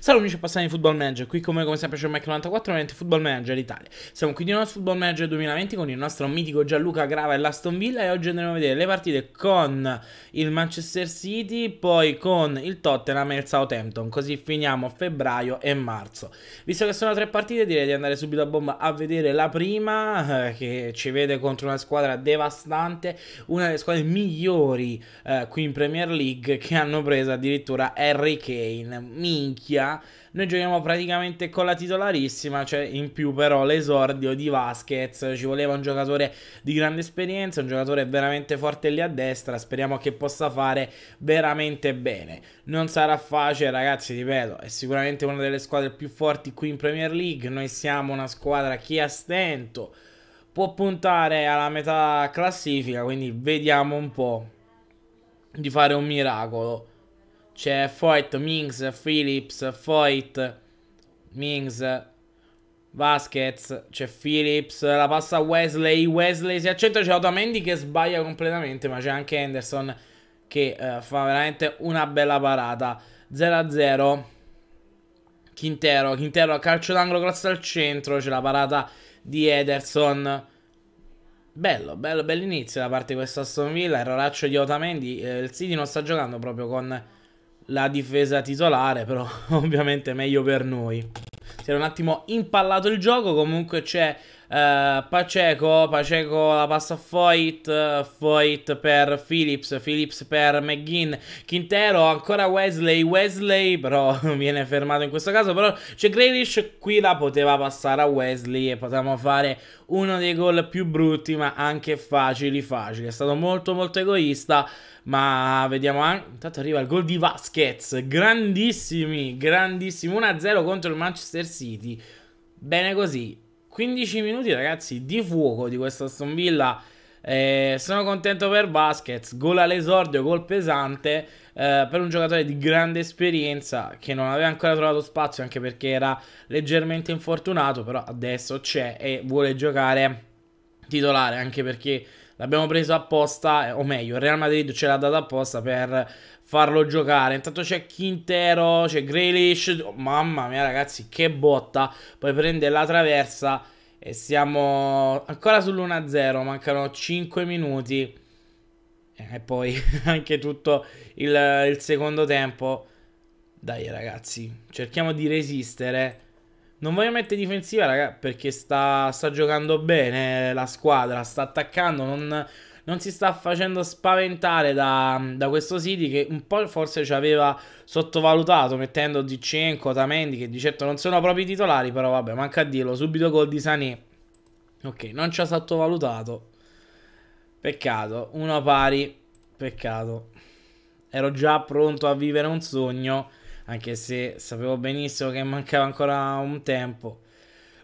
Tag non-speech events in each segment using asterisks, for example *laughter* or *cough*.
Salve amici passati di Football Manager, qui come, come sempre c'è Mac94, ovviamente Football Manager Italia. Siamo qui di nuovo su Football Manager 2020 con il nostro mitico Gianluca Grava e l'Aston Villa e oggi andremo a vedere le partite con il Manchester City, poi con il Tottenham e il Southampton, così finiamo febbraio e marzo. Visto che sono tre partite direi di andare subito a bomba a vedere la prima eh, che ci vede contro una squadra devastante, una delle squadre migliori eh, qui in Premier League che hanno preso addirittura Harry Kane, minchia cioè, noi giochiamo praticamente con la titolarissima, cioè in più però l'esordio di Vasquez, ci voleva un giocatore di grande esperienza, un giocatore veramente forte lì a destra, speriamo che possa fare veramente bene. Non sarà facile ragazzi, ripeto, è sicuramente una delle squadre più forti qui in Premier League, noi siamo una squadra che a stento può puntare alla metà classifica, quindi vediamo un po' di fare un miracolo. C'è Foyt, Mings, Phillips, Foyt, Mings, Vasquez, c'è Phillips, la passa Wesley, Wesley si accetta, c'è Otamendi che sbaglia completamente, ma c'è anche Henderson che eh, fa veramente una bella parata. 0-0. Quintero, Quintero a calcio d'angolo grosso al centro, c'è la parata di Ederson. Bello, bello, bell'inizio da parte di questo Aston Villa, il roraccio di Otamendi, eh, il City non sta giocando proprio con la difesa titolare, però *laughs* ovviamente meglio per noi. Si era un attimo impallato il gioco, comunque c'è eh, Paceco, Paceco la passa a Foyt, Foyt per Phillips, Phillips per McGinn, Quintero, ancora Wesley, Wesley però *laughs* viene fermato in questo caso, però c'è Grealish, qui la poteva passare a Wesley e potevamo fare uno dei gol più brutti ma anche facili facili, è stato molto molto egoista ma vediamo anche, intanto arriva il gol di Vasquez, grandissimi, grandissimi, 1-0 contro il Manchester City, bene così, 15 minuti ragazzi di fuoco di questa Aston Villa eh, sono contento per Baskets, gol all'esordio, gol pesante eh, per un giocatore di grande esperienza che non aveva ancora trovato spazio anche perché era leggermente infortunato, però adesso c'è e vuole giocare titolare anche perché l'abbiamo preso apposta, o meglio, il Real Madrid ce l'ha data apposta per farlo giocare. Intanto c'è Quintero, c'è Grealish. Oh, mamma mia, ragazzi, che botta. Poi prende la traversa e siamo ancora sull'1-0. Mancano 5 minuti. Eh, e poi *laughs* anche tutto il, il secondo tempo. Dai, ragazzi, cerchiamo di resistere. Non voglio mettere difensiva, raga, perché sta, sta giocando bene la squadra, sta attaccando, non, non si sta facendo spaventare da, da questo City che un po' forse ci aveva sottovalutato mettendo Dicenco, Tamendi che di certo non sono proprio i titolari, però vabbè, manca a dirlo, subito gol di Sané. Ok, non ci ha sottovalutato. Peccato, uno pari, peccato. Ero già pronto a vivere un sogno, anche se sapevo benissimo che mancava ancora un tempo.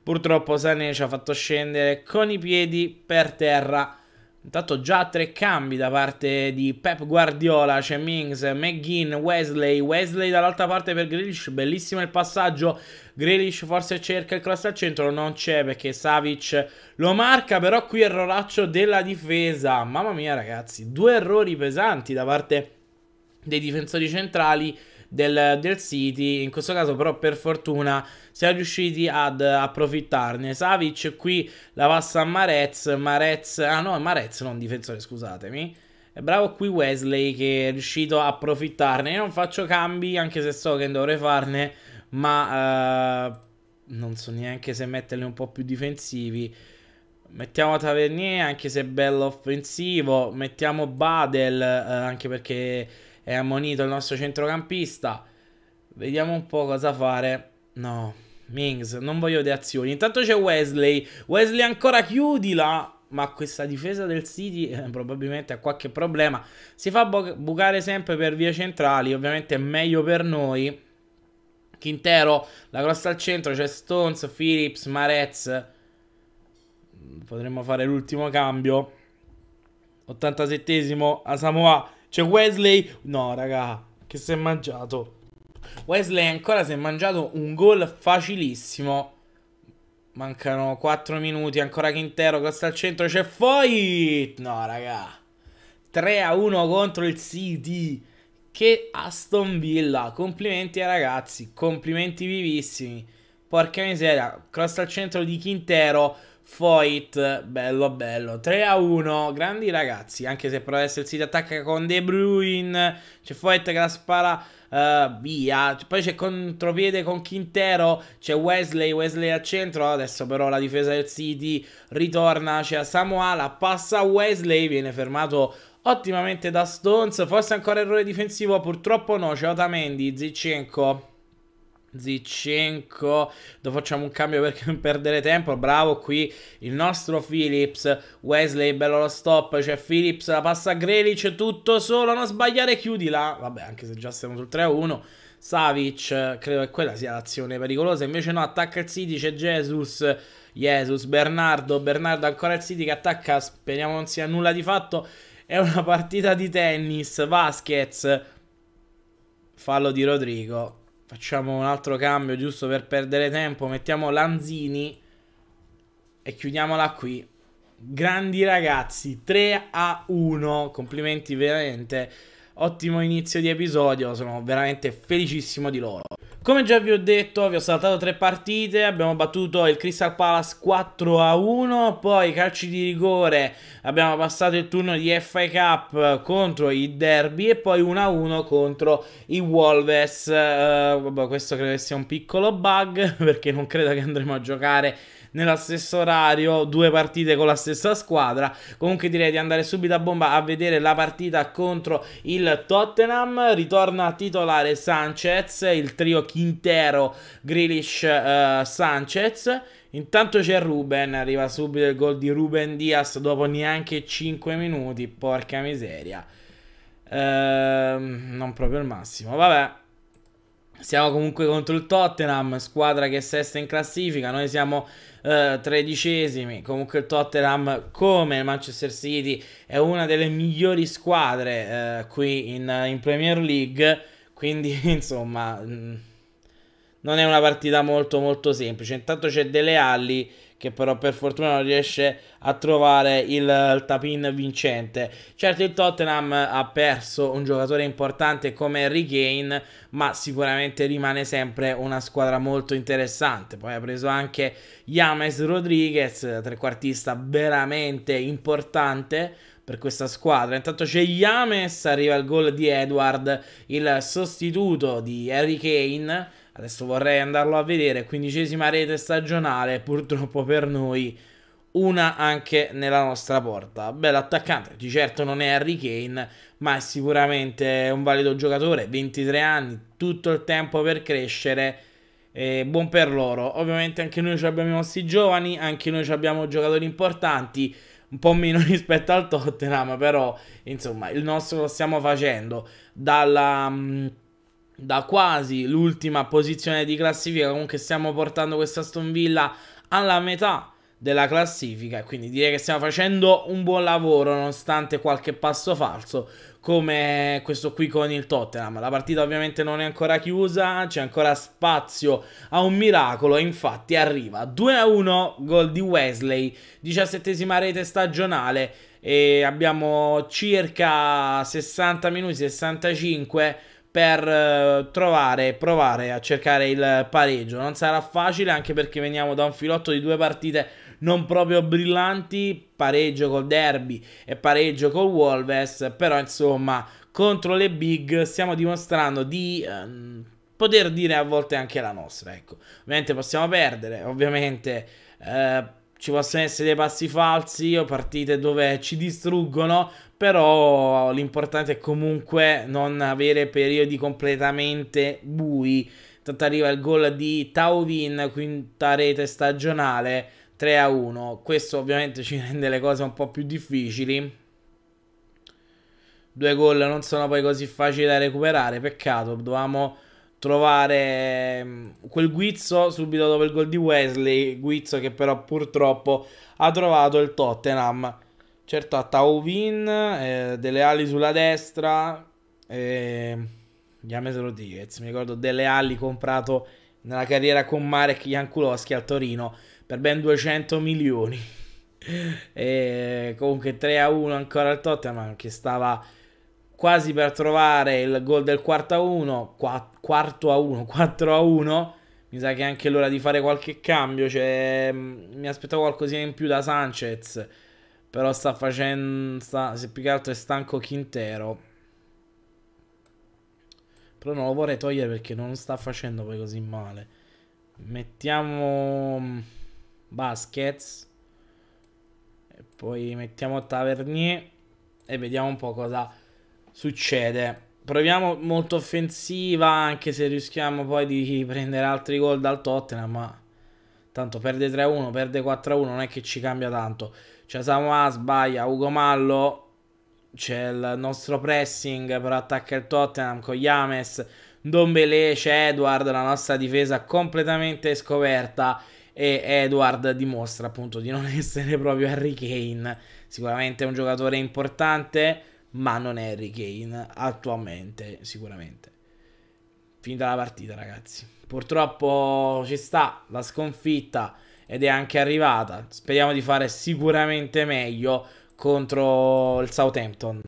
Purtroppo Sané ci ha fatto scendere con i piedi per terra Intanto già tre cambi da parte di Pep Guardiola, c'è Mings, McGinn, Wesley, Wesley dall'altra parte per Grealish, bellissimo il passaggio, Grealish forse cerca il cross al centro, non c'è perché Savic lo marca, però qui erroraccio della difesa, mamma mia ragazzi, due errori pesanti da parte dei difensori centrali, del, del City. In questo caso, però, per fortuna siamo riusciti ad approfittarne. Savic qui la passa a Marez. Marez, ah no, Marez, non difensore, scusatemi. E bravo qui Wesley che è riuscito a approfittarne. Io non faccio cambi, anche se so che dovrei farne, ma uh, non so neanche se metterli un po' più difensivi. Mettiamo Tavernier, anche se è bello offensivo. Mettiamo Badel, uh, anche perché è ammonito il nostro centrocampista. Vediamo un po' cosa fare. No, Mings, non voglio reazioni. Intanto c'è Wesley. Wesley ancora chiudila. Ma questa difesa del City eh, probabilmente ha qualche problema. Si fa bucare sempre per vie centrali. Ovviamente è meglio per noi. Quintero, la crossa al centro. C'è Stones, Phillips, Marez. Potremmo fare l'ultimo cambio. 87esimo a Samoa. Cioè Wesley... No, raga, che si è mangiato. Wesley ancora si è mangiato un gol facilissimo. Mancano 4 minuti, ancora Quintero, costa al centro, c'è Foyt! No, raga. 3 a 1 contro il City. Che Aston Villa. Complimenti ai ragazzi, complimenti vivissimi. Porca miseria, cross al centro di Quintero. Foyt, bello bello, 3 a 1, grandi ragazzi, anche se però adesso il City attacca con De Bruyne, c'è Foyt che la spara uh, via, poi c'è contropiede con Quintero, c'è Wesley, Wesley al centro, adesso però la difesa del City ritorna, c'è Samoa, la passa a Wesley, viene fermato ottimamente da Stones, forse ancora errore difensivo, purtroppo no, c'è Otamendi, Zichenko Zicenco, lo facciamo un cambio perché *laughs* non perdere tempo. Bravo qui il nostro Philips Wesley, bello lo stop. C'è Philips la passa a Grelich Tutto solo, non sbagliare, chiudila. Vabbè, anche se già siamo sul 3-1. Savic, credo che quella sia l'azione pericolosa. Invece no, attacca il City. C'è Jesus. Jesus, Bernardo. Bernardo ancora il City che attacca. Speriamo non sia nulla di fatto. È una partita di tennis. Vasquez. Fallo di Rodrigo Facciamo un altro cambio giusto per perdere tempo. Mettiamo Lanzini e chiudiamola qui. Grandi ragazzi, 3 a 1. Complimenti veramente. Ottimo inizio di episodio, sono veramente felicissimo di loro. Come già vi ho detto, vi ho saltato tre partite, abbiamo battuto il Crystal Palace 4 a 1, poi calci di rigore, abbiamo passato il turno di FA Cup contro i Derby e poi 1 a 1 contro i Wolves. Uh, vabbè, questo credo sia un piccolo bug *laughs* perché non credo che andremo a giocare nello stesso orario, due partite con la stessa squadra. Comunque direi di andare subito a bomba a vedere la partita contro il Tottenham. Ritorna a titolare Sanchez, il trio Quintero, Grealish, eh, Sanchez. Intanto c'è Ruben, arriva subito il gol di Ruben Diaz dopo neanche 5 minuti, porca miseria. Ehm, non proprio il massimo, vabbè. Siamo comunque contro il Tottenham, squadra che è sesta in classifica, noi siamo eh, tredicesimi, comunque il Tottenham come il Manchester City è una delle migliori squadre eh, qui in, in Premier League, quindi *laughs* insomma... Mh mm, non è una partita molto molto semplice. Intanto c'è Dele Alli che però per fortuna non riesce a trovare il, il tapin vincente. Certo il Tottenham ha perso un giocatore importante come Harry Kane, ma sicuramente rimane sempre una squadra molto interessante. Poi ha preso anche James Rodriguez, trequartista veramente importante per questa squadra. Intanto c'è James, arriva il gol di Edward, il sostituto di Harry Kane Adesso vorrei andarlo a vedere, quindicesima rete stagionale, purtroppo per noi una anche nella nostra porta. Bello attaccante, di certo non è Harry Kane, ma è sicuramente un valido giocatore, 23 anni, tutto il tempo per crescere. Eh, buon per loro. Ovviamente anche noi abbiamo i nostri giovani, anche noi abbiamo giocatori importanti, un po' meno *laughs* rispetto al Tottenham, però insomma il nostro lo stiamo facendo dalla... Mh, mm, da quasi l'ultima posizione di classifica. Comunque stiamo portando questa Aston Villa alla metà della classifica. Quindi direi che stiamo facendo un buon lavoro nonostante qualche passo falso come questo qui con il Tottenham. La partita ovviamente non è ancora chiusa, c'è ancora spazio a un miracolo. Infatti arriva 2-1 gol di Wesley, diciassettesima rete stagionale e abbiamo circa 60 minuti, 65 per eh, trovare, e provare a cercare il pareggio. Non sarà facile anche perché veniamo da un filotto di due partite non proprio brillanti, pareggio col Derby e pareggio col Wolves, però insomma contro le big stiamo dimostrando di eh, poter dire a volte anche la nostra, ecco. Ovviamente possiamo perdere, ovviamente eh, ci possono essere dei passi falsi o partite dove ci distruggono, però l'importante è comunque non avere periodi completamente bui. Tanto arriva il gol di Tauvin, quinta rete stagionale, 3 1. Questo ovviamente ci rende le cose un po' più difficili. Due gol non sono poi così facili da recuperare, peccato, dovevamo trovare mm, quel guizzo subito dopo il gol di Wesley, guizzo che però purtroppo ha trovato il Tottenham. Certo a Tauvin, eh, Delle Ali sulla destra, eh, James Rodriguez, mi ricordo Delle Ali comprato nella carriera con Marek Jankulowski a Torino per ben 200 milioni. *laughs* e comunque 3 a 1 ancora al Tottenham che stava quasi per trovare il gol del quarto a 1, quarto a 1, 4 *laughs* a 1. Mi sa che è anche l'ora di fare qualche cambio, cioè mm, mi aspettavo qualcosina in più da Sanchez, però sta facendo, sta, se più che altro è stanco Quintero. Però non lo vorrei togliere perché non sta facendo poi così male. Mettiamo mm, Baskets. E poi mettiamo Tavernier. E vediamo un po' cosa succede. Proviamo molto offensiva, anche se rischiamo poi di prendere altri gol dal Tottenham, ma tanto perde 3-1, perde 4-1, non è che ci cambia tanto. C'è cioè, Samoa, sbaglia, Ugo Mallo, c'è il nostro pressing, però attacca il Tottenham con James, Dombele, c'è Edward, la nostra difesa completamente scoperta e Edward dimostra appunto di non *laughs* essere proprio Harry Kane, sicuramente è un giocatore importante ma non è Harry Kane attualmente sicuramente. Finita la partita ragazzi. Purtroppo ci sta la sconfitta ed è anche arrivata. Speriamo di fare sicuramente meglio contro il Southampton.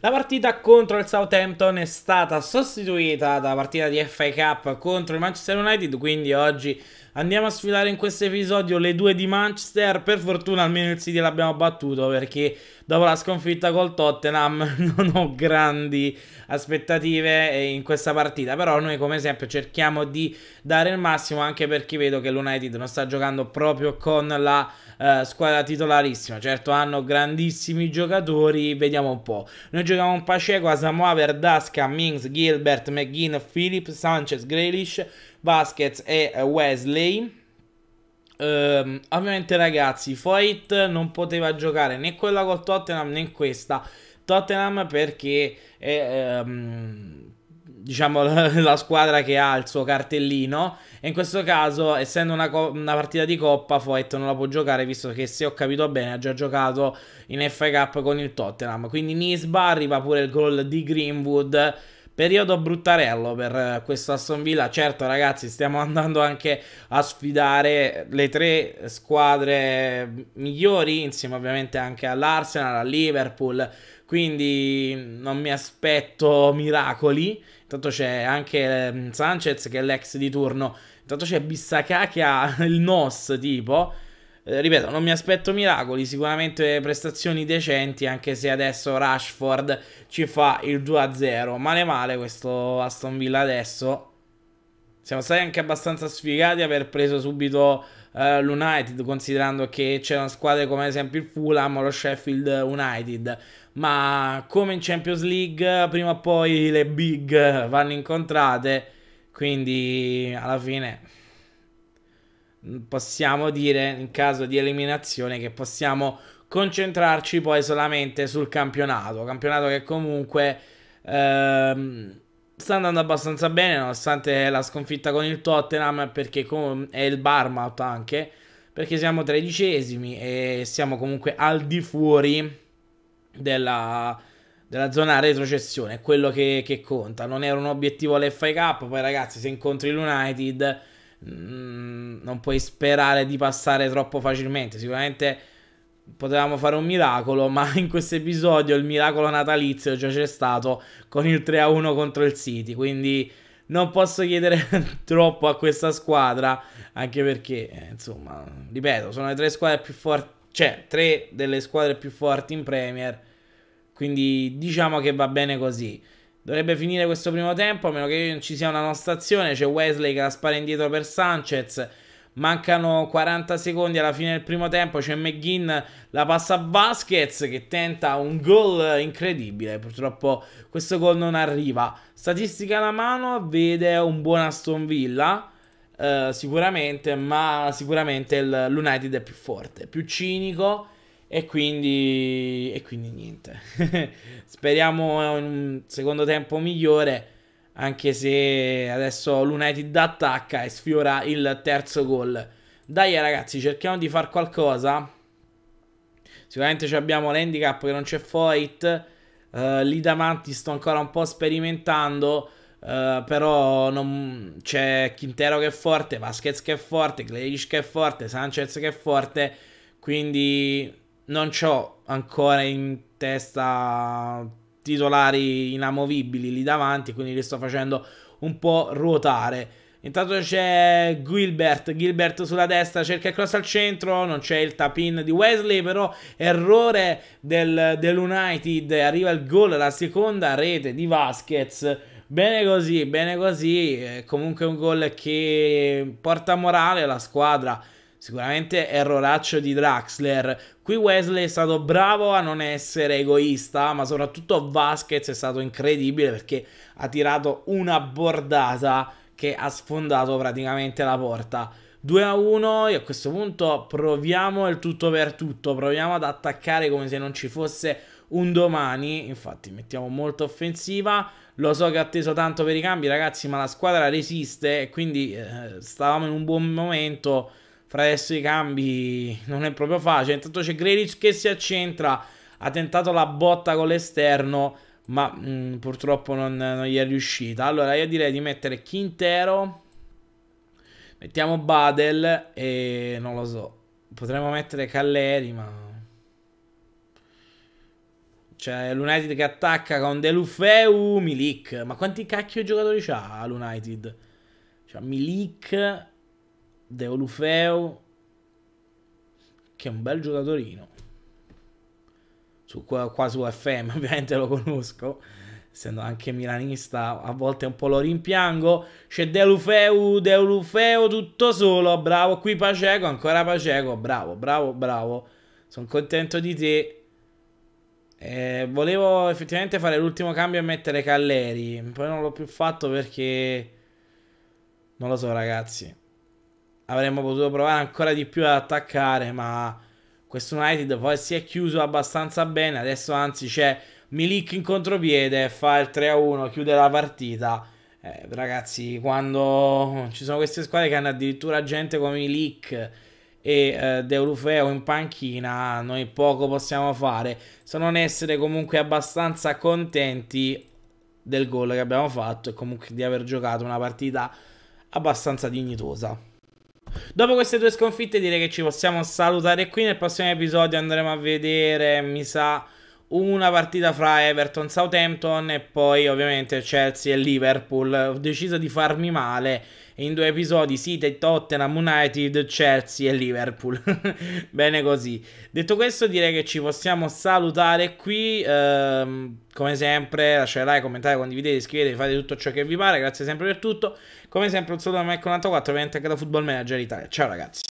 La partita contro il Southampton è stata sostituita dalla partita di FA Cup contro il Manchester United, quindi oggi Andiamo a sfidare in questo episodio le due di Manchester. Per fortuna almeno il City l'abbiamo battuto perché dopo la sconfitta col Tottenham *laughs* non ho grandi aspettative in questa partita. Però noi come sempre cerchiamo di dare il massimo anche perché vedo che l'United non sta giocando proprio con la eh, squadra titolarissima. Certo hanno grandissimi giocatori, vediamo un po'. Noi giochiamo un Paceco, Asamoah, Verdasca, Mings, Gilbert, McGinn, Philip, Sanchez, Grealish Vasquez e eh, Wesley. Um, ovviamente ragazzi, Foyt non poteva giocare né quella col Tottenham né questa Tottenham perché è, um, diciamo *laughs* la squadra che ha il suo cartellino e in questo caso essendo una, una partita di coppa Foyt non la può giocare visto che se ho capito bene ha già giocato in FA Cup con il Tottenham quindi Nisba arriva pure il gol di Greenwood Periodo bruttarello per eh, questo Aston Villa. Certo, ragazzi, stiamo *laughs* andando anche a sfidare le tre squadre migliori, insieme ovviamente anche all'Arsenal, al Liverpool. Quindi mm, non mi aspetto miracoli. Intanto c'è anche mm, Sanchez che è l'ex di turno. Intanto c'è Bissacà che ha *laughs* il NOS tipo. Eh, ripeto, non mi aspetto miracoli, sicuramente prestazioni decenti, anche se adesso Rashford ci fa il 2-0. Male male questo Aston Villa adesso. Siamo stati anche abbastanza sfigati aver preso subito eh, l'United, considerando che c'erano squadre come ad esempio il Fulham o lo Sheffield United. Ma come in Champions League, prima o poi le big vanno incontrate, quindi alla fine possiamo dire in caso di eliminazione che possiamo concentrarci poi solamente sul campionato, campionato che comunque ehm, sta andando abbastanza bene nonostante la sconfitta con il Tottenham perché è il Barmouth anche perché siamo tredicesimi e siamo comunque al di fuori della, della zona retrocessione, è quello che, che conta, non era un obiettivo l'FA Cup, poi ragazzi se incontri l'United Mm, non puoi sperare di passare troppo facilmente. Sicuramente potevamo fare un miracolo, ma *laughs* in questo episodio il miracolo natalizio già c'è stato con il 3-1 contro il City, quindi non posso chiedere *laughs* troppo a questa squadra, anche perché, eh, insomma, ripeto, sono le tre squadre più forti, cioè tre delle squadre più forti in Premier, quindi diciamo che va bene così. Dovrebbe finire questo primo tempo, a meno che non ci sia una nostra azione. C'è Wesley che la spara indietro per Sanchez. Mancano 40 secondi alla fine del primo tempo. C'è McGinn, la passa a Vasquez che tenta un gol incredibile. Purtroppo questo gol non arriva. Statistica alla mano, vede un buon Aston Villa. Eh, sicuramente, ma sicuramente l'United è più forte, più cinico e quindi, e quindi niente. *laughs* Speriamo un secondo tempo migliore. Anche se adesso l'United attacca e sfiora il terzo gol. Dai ragazzi, cerchiamo di fare qualcosa. Sicuramente abbiamo l'handicap che non c'è Foyt. Uh, lì davanti sto ancora un po' sperimentando. Uh, però non... c'è Quintero che è forte, Vasquez che è forte, Gleish che è forte, Sanchez che è forte. Quindi non ho ancora in testa titolari inamovibili lì davanti, quindi li sto facendo un po' ruotare. Intanto c'è Gilbert, Gilbert sulla destra cerca il cross al centro, non c'è il tap-in di Wesley, però errore del, dell'United, arriva il gol, la seconda rete di Vasquez. Bene così, bene così, eh, comunque un gol che porta morale alla squadra Sicuramente erroraccio di Draxler. Qui Wesley è stato bravo a non essere egoista, ma soprattutto Vasquez è stato incredibile perché ha tirato una bordata che ha sfondato praticamente la porta. 2 a 1 e a questo punto proviamo il tutto per tutto, proviamo ad attaccare come se non ci fosse un domani, infatti mettiamo molto offensiva, lo so che ha atteso tanto per i cambi ragazzi ma la squadra resiste e quindi eh, stavamo in un buon momento fra adesso i cambi non è proprio facile. Intanto c'è Grelic che si accentra, ha tentato la botta con l'esterno, ma mh, mm, purtroppo non, non, gli è riuscita. Allora io direi di mettere Quintero, mettiamo Badel e non lo so, potremmo mettere Calleri, ma... Cioè, l'United che attacca con Delufeu, Milik. Ma quanti cacchio giocatori c'ha l'United? C'ha Milik, Deolufeu, che è un bel giocatorino. Su, qua su FM *laughs* ovviamente lo conosco, essendo anche milanista, a volte un po' lo rimpiango. C'è Deulufeu, Deulufeu tutto solo, bravo. Qui Paceco, ancora Paceco, bravo, bravo, bravo. Sono contento di te. Eh, volevo effettivamente fare l'ultimo cambio e mettere Calleri. Poi non l'ho più fatto perché... Non lo so ragazzi avremmo potuto provare ancora di più ad attaccare, ma questo United poi si è chiuso abbastanza bene, adesso anzi c'è Milik in contropiede, fa il 3-1, chiude la partita. Eh, ragazzi, quando ci sono queste squadre che hanno addirittura gente come Milik e eh, Deulufeo in panchina, noi poco possiamo fare, se non essere comunque abbastanza contenti del gol che abbiamo fatto e comunque di aver giocato una partita abbastanza dignitosa. Dopo queste due sconfitte direi che ci possiamo salutare qui. Nel prossimo episodio andremo a vedere, mi sa una partita fra Everton e Southampton e poi ovviamente Chelsea e Liverpool. Ho deciso di farmi male in due episodi City, Tottenham United, Chelsea e Liverpool. *laughs* Bene così. Detto questo direi che ci possiamo salutare qui. Ehm, come sempre lasciate like, commentate, condividete, iscrivetevi, fate tutto ciò che vi pare. Grazie sempre per tutto. Come sempre un saluto da Mike94, ovviamente anche da Football Manager Italia. Ciao ragazzi.